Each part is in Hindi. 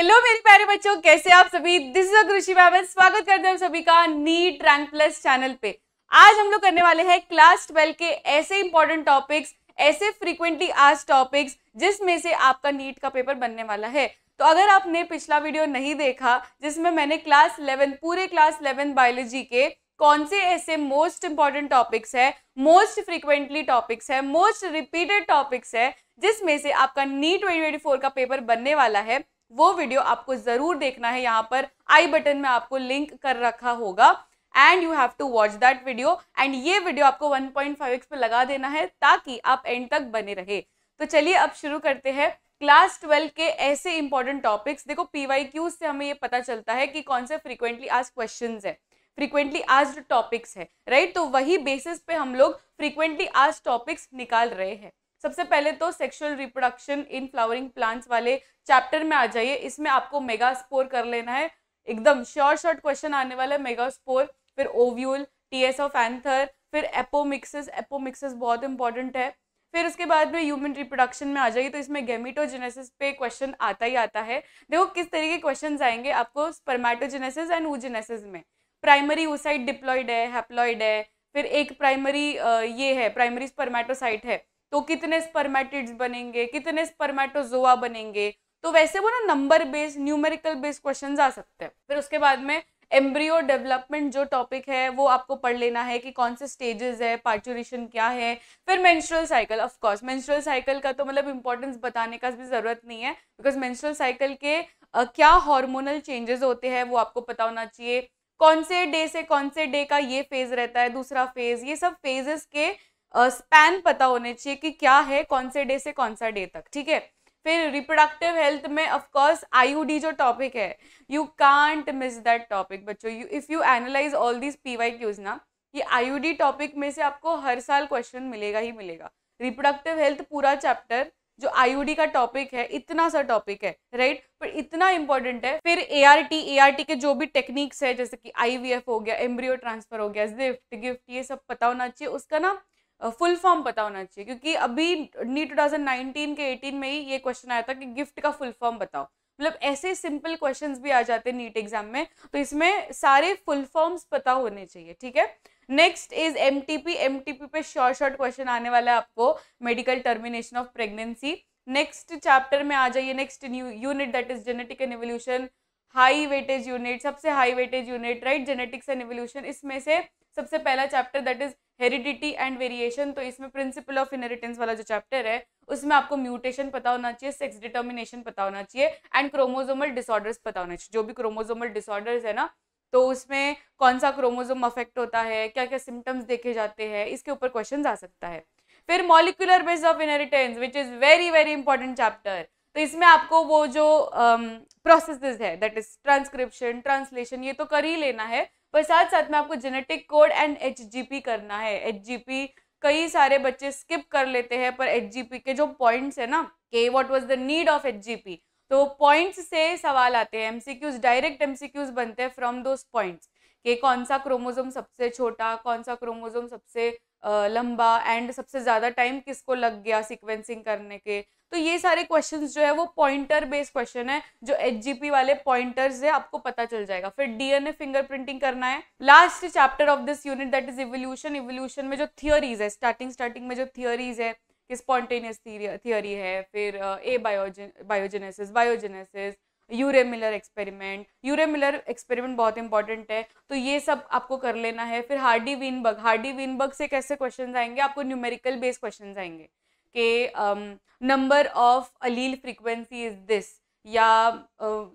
हेलो मेरे प्यारे बच्चों कैसे आप सभी दिस इज कृषि मैम स्वागत करते हैं सभी का नीट रैंक प्लस चैनल पे आज हम लोग करने वाले हैं क्लास ट्वेल्व के ऐसे इंपॉर्टेंट टॉपिक्स ऐसे फ्रीक्वेंटली आज टॉपिक्स जिसमें से आपका नीट का पेपर बनने वाला है तो अगर आपने पिछला वीडियो नहीं देखा जिसमें मैंने क्लास इलेवन पूरे क्लास इलेवन बायोलॉजी के कौन से ऐसे मोस्ट इंपॉर्टेंट टॉपिक्स है मोस्ट फ्रिक्वेंटली टॉपिक्स है मोस्ट रिपीटेड टॉपिक्स है जिसमें से आपका नीट ट्वेंटी का पेपर बनने वाला है वो वीडियो आपको ज़रूर देखना है यहाँ पर आई बटन में आपको लिंक कर रखा होगा and you have to watch that video and ये वीडियो आपको 1.5x पे लगा देना है ताकि आप एंड तक बने रहे तो चलिए अब शुरू करते हैं क्लास ट्वेल्व के ऐसे इंपॉर्टेंट टॉपिक्स देखो पीवाईक्यूज से हमें ये पता चलता है कि कौन से फ्रीक्वेंटली आज क्वेश्चन है फ्रीक्वेंटली आज टॉपिक्स है राइट right? तो वही बेसिस पे हम लोग फ्रीक्वेंटली आज टॉपिक्स निकाल रहे हैं सबसे पहले तो sexual reproduction in flowering plants वाले चैप्टर में आ जाइए इसमें आपको मेगा स्पोर कर लेना है एकदम शॉर्ट शॉर्ट क्वेश्चन आने वाला है मेगा स्पोर फिर ovule T S of anther फिर एपोमिक्सिस एपोमिक्सिस बहुत इंपॉर्टेंट है फिर उसके बाद में ह्यूमन रिप्रोडक्शन में आ जाइए तो इसमें गेमिटोजेनेसिस पे क्वेश्चन आता ही आता है देखो किस तरीके के क्वेश्चन आएंगे आपको स्पर्मेटोजेनेसिस एंड ऊजेनेसिस में प्राइमरी ऊसाइट डिप्लॉइड है हैप्लॉइड है फिर एक प्राइमरी ये है प्राइमरी स्पर्मेटोसाइट है तो कितने स्पर्मेटिड्स बनेंगे कितने स्पर्मेटोजोआ बनेंगे तो वैसे वो ना number based numerical based question आ सकते हैं फिर उसके बाद में एम्ब्रियो डेवलपमेंट जो टॉपिक है वो आपको पढ़ लेना है कि कौन से स्टेजेस है पार्चुरेशन क्या है फिर menstrual cycle of course menstrual cycle का तो मतलब इंपॉर्टेंस बताने का भी ज़रूरत नहीं है बिकॉज मेंस्ट्रुअल साइकिल के आ, क्या हार्मोनल चेंजेस होते हैं वो आपको पता होना चाहिए कौन से डे से कौन से डे का ये फेज़ रहता है दूसरा फेज़ ये सब फेजेस के स्पैन uh, पता होने चाहिए कि क्या है कौन से डे से कौन सा डे तक ठीक है फिर रिप्रोडक्टिव हेल्थ में ऑफकोर्स आईयूडी जो टॉपिक है you can't miss that topic बच्चों you if you analyse all this P Y Qs ना ये आईयूडी टॉपिक में से आपको हर साल क्वेश्चन मिलेगा ही मिलेगा रिप्रोडक्टिव हेल्थ पूरा चैप्टर जो आईयूडी का टॉपिक है इतना सा टॉपिक है राइट पर इतना इंपॉर्टेंट है फिर A A R T R T के जो भी टेक्निक्स है जैसे कि आईवीएफ हो गया एम्ब्रियो ट्रांसफर हो गया जिफ्ट गिफ्ट ये सब पता होना चाहिए उसका ना फुल फॉर्म पता होना चाहिए क्योंकि अभी नीट 2019 के 18 में ही ये क्वेश्चन आया था कि गिफ्ट का फुल फॉर्म बताओ मतलब ऐसे सिंपल क्वेश्चंस भी आ जाते हैं नीट एग्जाम में तो इसमें सारे फुल फॉर्म्स पता होने चाहिए ठीक है नेक्स्ट इज एम टी पे शॉर्ट शॉर्ट क्वेश्चन आने वाला है आपको medical termination of pregnancy next chapter में आ जाइए next new unit that is genetic and evolution high weightage unit सबसे high weightage unit right genetics and evolution इसमें से सबसे पहला chapter that is heredity and variation तो इसमें प्रिंसिपल ऑफ इनहेरिटेंस वाला जो चैप्टर है उसमें आपको म्यूटेशन पता होना चाहिए सेक्स डिटर्मिनेशन पता होना चाहिए एंड क्रोमोजोमल डिसऑर्डर्स पता होना चाहिए जो भी क्रोमोजोमल डिसऑर्डर्स है ना तो उसमें कौन सा क्रोमोजोम अफेक्ट होता है क्या क्या सिम्टम्स देखे जाते हैं इसके ऊपर क्वेश्चन आ सकता है फिर molecular base of inheritance which is very very important chapter तो इसमें आपको वो जो प्रोसेसेस है दैट इज ट्रांसक्रिप्शन ट्रांसलेशन ये तो कर ही लेना है पर साथ साथ में आपको जेनेटिक कोड एंड एच करना है एच कई सारे बच्चे स्किप कर लेते हैं पर एच के जो पॉइंट्स है ना के what was the need of H तो पॉइंट्स से सवाल आते हैं एम डायरेक्ट एम बनते हैं फ्रॉम दोज पॉइंट्स कि कौन सा क्रोमोज़ोम सबसे छोटा कौन सा क्रोमोज़ोम सबसे लंबा एंड सबसे ज़्यादा टाइम किसको लग गया सिक्वेंसिंग करने के तो ये सारे क्वेश्चन जो है वो पॉइंटर बेस्ड क्वेश्चन है जो एच वाले पॉइंटर्स है आपको पता चल जाएगा फिर डीएनए फिंगर प्रिंटिंग करना है last chapter of this unit that is evolution evolution में जो थियोरीज है स्टार्टिंग स्टार्टिंग में जो थियोरीज है कि स्पॉन्टेनियस थियोरी है फिर ए बायोजे biogenesis biogenesis Urey Miller experiment Urey Miller experiment बहुत इंपॉर्टेंट है तो ये सब आपको कर लेना है फिर हार्डी विनबर्ग हार्डी विनबर्ग से कैसे क्वेश्चन आएंगे आपको न्यूमेरिकल बेस्ड क्वेश्चन आएंगे कि number of allele frequency is this या uh,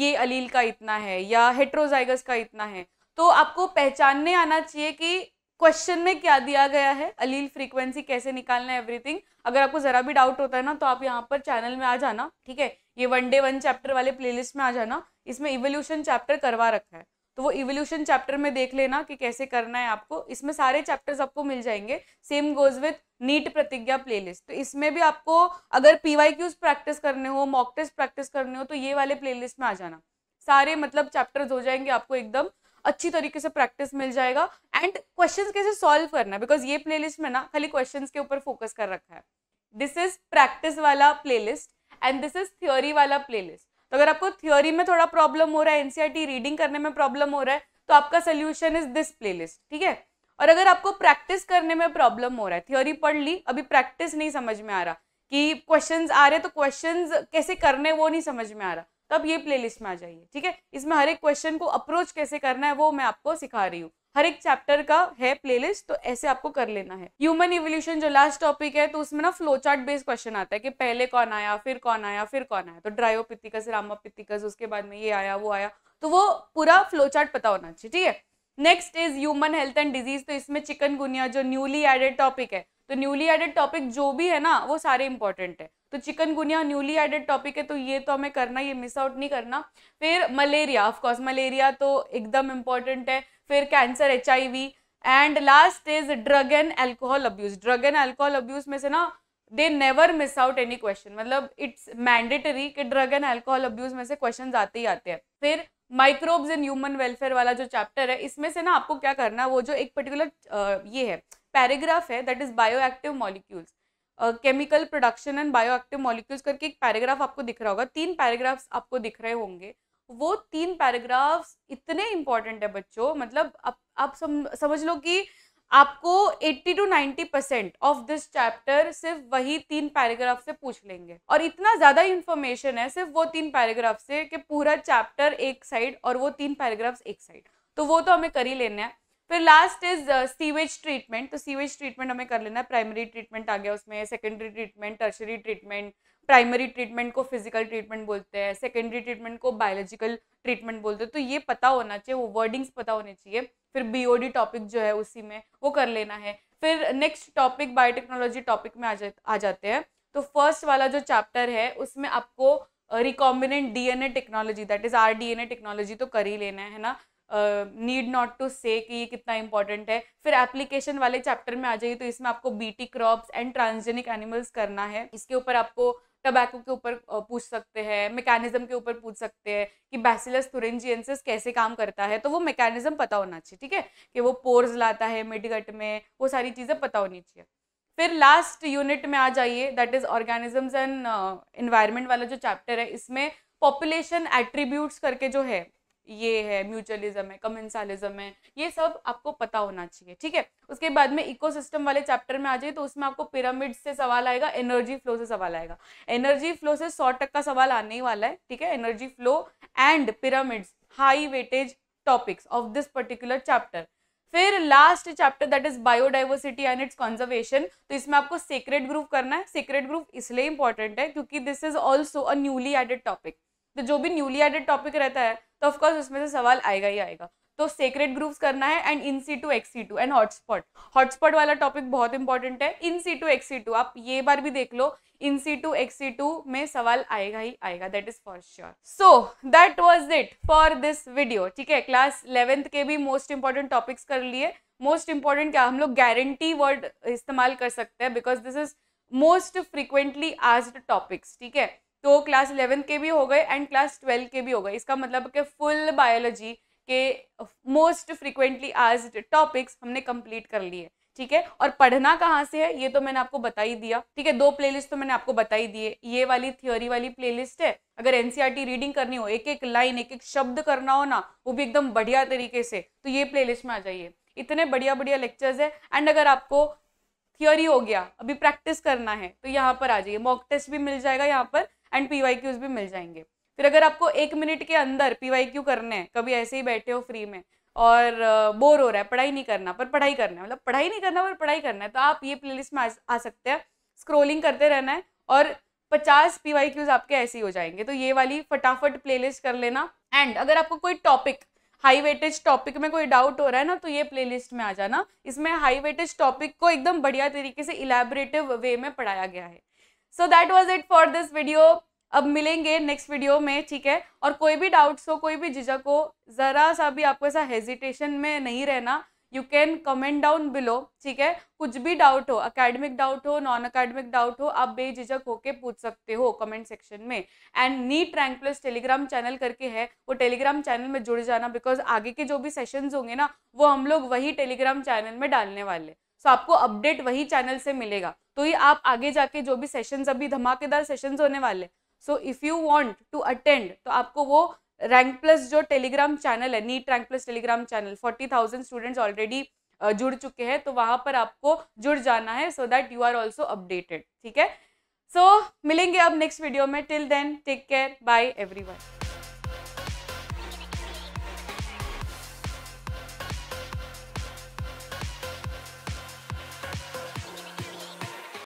ये अलील का इतना है या हेट्रोजाइगस का इतना है तो आपको पहचानने आना चाहिए कि क्वेश्चन में क्या दिया गया है अलील फ्रीक्वेंसी कैसे निकालना है एवरीथिंग अगर आपको ज़रा भी डाउट होता है ना तो आप यहाँ पर चैनल में आ जाना ठीक है ये वन डे वन चैप्टर वाले प्लेलिस्ट में आ जाना इसमें इवोल्यूशन चैप्टर करवा रखा है तो वो इवोल्यूशन चैप्टर में देख लेना कि कैसे करना है आपको इसमें सारे चैप्टर्स आपको मिल जाएंगे same goes with NEET Pratigya playlist तो इसमें भी आपको अगर पी वाई क्यूज प्रैक्टिस करने हो मॉक टेस्ट प्रैक्टिस करने हो तो ये वाले प्लेलिस्ट में आ जाना सारे मतलब चैप्टर्स हो जाएंगे आपको एकदम अच्छी तरीके से प्रैक्टिस मिल जाएगा एंड क्वेश्चंस कैसे सॉल्व करना बिकॉज ये प्लेलिस्ट में ना खाली क्वेश्चंस के ऊपर फोकस कर रखा है दिस इज प्रैक्टिस वाला playlist and this is theory वाला प्लेलिस्ट तो अगर आपको थ्योरी में थोड़ा प्रॉब्लम हो रहा है एनसीईआरटी रीडिंग e करने में प्रॉब्लम हो रहा है तो आपका सोल्यूशन इज दिस प्लेलिस्ट ठीक है और अगर आपको प्रैक्टिस करने में प्रॉब्लम हो रहा है थ्योरी पढ़ ली अभी प्रैक्टिस नहीं समझ में आ रहा कि क्वेश्चन आ रहे तो क्वेश्चन कैसे करने वो नहीं समझ में आ रहा तो ये प्लेलिस्ट में आ जाइए ठीक है इसमें हर एक क्वेश्चन को अप्रोच कैसे करना है वो मैं आपको सिखा रही हूँ हर एक चैप्टर का है प्लेलिस्ट तो ऐसे आपको कर लेना है ह्यूमन इवोल्यूशन जो लास्ट टॉपिक है तो उसमें ना फ्लो चार्ट बेस्ड क्वेश्चन आता है कि पहले कौन आया फिर कौन आया फिर कौन आया तो रामा रामापिथिकस उसके बाद में ये आया वो आया तो वो पूरा फ्लो चार्ट पता होना चाहिए ठीक है next is human health and disease तो इसमें चिकनगुनिया जो न्यूली एडेड टॉपिक है तो न्यूली एडेड टॉपिक जो भी है ना वो सारे इंपॉर्टेंट है तो चिकनगुनिया न्यूली एडेड टॉपिक है तो ये तो हमें करना ये मिस आउट नहीं करना फिर मलेरिया ऑफकोर्स मलेरिया तो एकदम इंपॉर्टेंट है फिर cancer H and last is drug and alcohol abuse drug and alcohol abuse में से ना they never miss out any question मतलब इट्स मैंडेटरी कि ड्रग एंड एल्कोहल अब्यूज में से क्वेश्चन आते ही आते हैं फिर माइक्रोब्स इन ह्यूमन वेलफेयर वाला जो चैप्टर है इसमें से ना आपको क्या करना है वो जो एक पर्टिकुलर ये है पैराग्राफ है that is bioactive molecules chemical production and bioactive molecules करके एक पैराग्राफ आपको दिख रहा होगा तीन पैराग्राफ्स आपको दिख रहे होंगे वो तीन पैराग्राफ्स इतने इम्पॉर्टेंट है बच्चों मतलब आप आप सम, समझ लो कि आपको 80 to 90 percent of this chapter सिर्फ वही तीन पैराग्राफ से पूछ लेंगे और इतना ज़्यादा इन्फॉर्मेशन है सिर्फ वो तीन पैराग्राफ से कि पूरा चैप्टर एक साइड और वो तीन पैराग्राफ्स एक साइड तो वो तो हमें कर ही लेना है फिर लास्ट इज सीवेज ट्रीटमेंट तो सीवेज ट्रीटमेंट हमें कर लेना है प्राइमरी ट्रीटमेंट आ गया उसमें secondary treatment tertiary treatment primary treatment को फिजिकल ट्रीटमेंट बोलते हैं सेकेंडरी ट्रीटमेंट को बायोलॉजिकल ट्रीटमेंट बोलते हैं तो ये पता होना चाहिए वो वर्डिंग्स पता होने चाहिए फिर बीओडी टॉपिक जो है उसी में वो कर लेना है फिर नेक्स्ट टॉपिक बायोटेक्नोलॉजी टॉपिक में आ जा आ जाते हैं तो फर्स्ट वाला जो चैप्टर है उसमें आपको recombinant DNA technology that is R technology तो कर ही लेना है ना नीड नॉट टू से कि ये कितना इंपॉर्टेंट है फिर एप्लीकेशन वाले चैप्टर में आ जाइए तो इसमें आपको BT crops and transgenic animals करना है इसके ऊपर आपको टबैको के ऊपर पूछ सकते हैं मैकेनिज्म के ऊपर पूछ सकते हैं कि बैसिलस थुरेंजियंसिस कैसे काम करता है तो वो मैकेनिज्म पता होना चाहिए ठीक है कि वो पोर्स लाता है मिडगट में वो सारी चीज़ें पता होनी चाहिए फिर लास्ट यूनिट में आ जाइए that is organisms and environment वाला जो चैप्टर है इसमें पॉपुलेशन एट्रीब्यूट्स करके जो है ये है म्यूचुअलिज्म है कमेंसालिज्म है ये सब आपको पता होना चाहिए ठीक है उसके बाद में इकोसिस्टम वाले चैप्टर में आ जाइए तो उसमें आपको पिरामिड से सवाल आएगा एनर्जी फ्लो से सवाल आएगा एनर्जी फ्लो से सौ टक का सवाल आने ही वाला है ठीक है energy flow and pyramids high weightage topics of this particular chapter फिर last chapter that is biodiversity and its conservation तो इसमें आपको सीक्रेट ग्रुप करना है सीक्रेट ग्रुप इसलिए इंपॉर्टेंट है क्योंकि this is also a newly added topic तो जो भी न्यूली एडेड टॉपिक रहता है तो ऑफकोर्स उसमें से सवाल आएगा ही आएगा तो सेक्रेट ग्रुप्स करना है and in situ ex situ and hotspot hotspot वाला टॉपिक बहुत इंपॉर्टेंट है in situ ex situ आप ये बार भी देख लो in situ ex situ में सवाल आएगा ही आएगा that is for sure so that was it for this video ठीक है क्लास इलेवेंथ के भी मोस्ट इंपॉर्टेंट टॉपिक्स कर लिए मोस्ट इंपॉर्टेंट क्या हम लोग गारंटी वर्ड इस्तेमाल कर सकते हैं because this is most frequently आज टॉपिक्स ठीक है तो क्लास इलेवेंथ के भी हो गए एंड क्लास ट्वेल्व के भी हो गए इसका मतलब कि फुल बायोलॉजी के मोस्ट फ्रिक्वेंटली आज टॉपिक्स हमने कंप्लीट कर लिए ठीक है और पढ़ना कहाँ से है ये तो मैंने आपको बता ही दिया ठीक है दो प्लेलिस्ट तो मैंने आपको बता ही दिए ये वाली थ्योरी वाली प्लेलिस्ट है अगर एनसीईआरटी रीडिंग e करनी हो एक एक लाइन एक एक शब्द करना हो ना वो भी एकदम बढ़िया तरीके से तो ये प्लेलिस्ट में आ जाइए इतने बढ़िया बढ़िया लेक्चर्स है एंड अगर आपको थियोरी हो गया अभी प्रैक्टिस करना है तो यहाँ पर आ जाइए मॉक टेस्ट भी मिल जाएगा यहाँ पर एंड पी भी मिल जाएंगे फिर अगर आपको एक मिनट के अंदर पी करने हैं कभी ऐसे ही बैठे हो फ्री में और बोर हो रहा है पढ़ाई नहीं करना पर पढ़ाई करना है मतलब पढ़ाई नहीं करना पर पढ़ाई करना है तो आप ये प्लेलिस्ट में आ, आ सकते हैं स्क्रोलिंग करते रहना है और पचास पी वाई क्यूज आपके ऐसे ही हो जाएंगे तो ये वाली फटाफट प्लेलिस्ट कर लेना एंड अगर आपको कोई टॉपिक हाई वेटेज टॉपिक में कोई डाउट हो रहा है ना तो ये प्लेलिस्ट में आ जाना इसमें हाई वेटेज टॉपिक को एकदम बढ़िया तरीके से इलेबरेटिव वे में पढ़ाया गया है so that was it for this video अब मिलेंगे नेक्स्ट वीडियो में ठीक है और कोई भी डाउट्स हो कोई भी झिझक हो ज़रा सा भी आपको ऐसा हेजिटेशन में नहीं रहना you can comment down below ठीक है कुछ भी डाउट हो अकेडमिक डाउट हो नॉन अकेडमिक डाउट हो आप बेझिझक होके पूछ सकते हो कमेंट सेक्शन में and NEET rank plus Telegram channel करके है वो टेलीग्राम चैनल में जुड़ जाना बिकॉज आगे के जो भी सेशंस होंगे ना वो हम लोग वही टेलीग्राम चैनल में डालने वाले सो आपको अपडेट वही चैनल से मिलेगा तो ये आप आगे जाके जो भी सेशंस अभी धमाकेदार सेशंस होने वाले so if you want to attend तो आपको वो रैंक प्लस जो टेलीग्राम चैनल है NEET rank plus Telegram channel forty thousand students already जुड़ चुके हैं तो वहाँ पर आपको जुड़ जाना है so that you are also updated ठीक है सो मिलेंगे अब नेक्स्ट वीडियो में till then take care bye everyone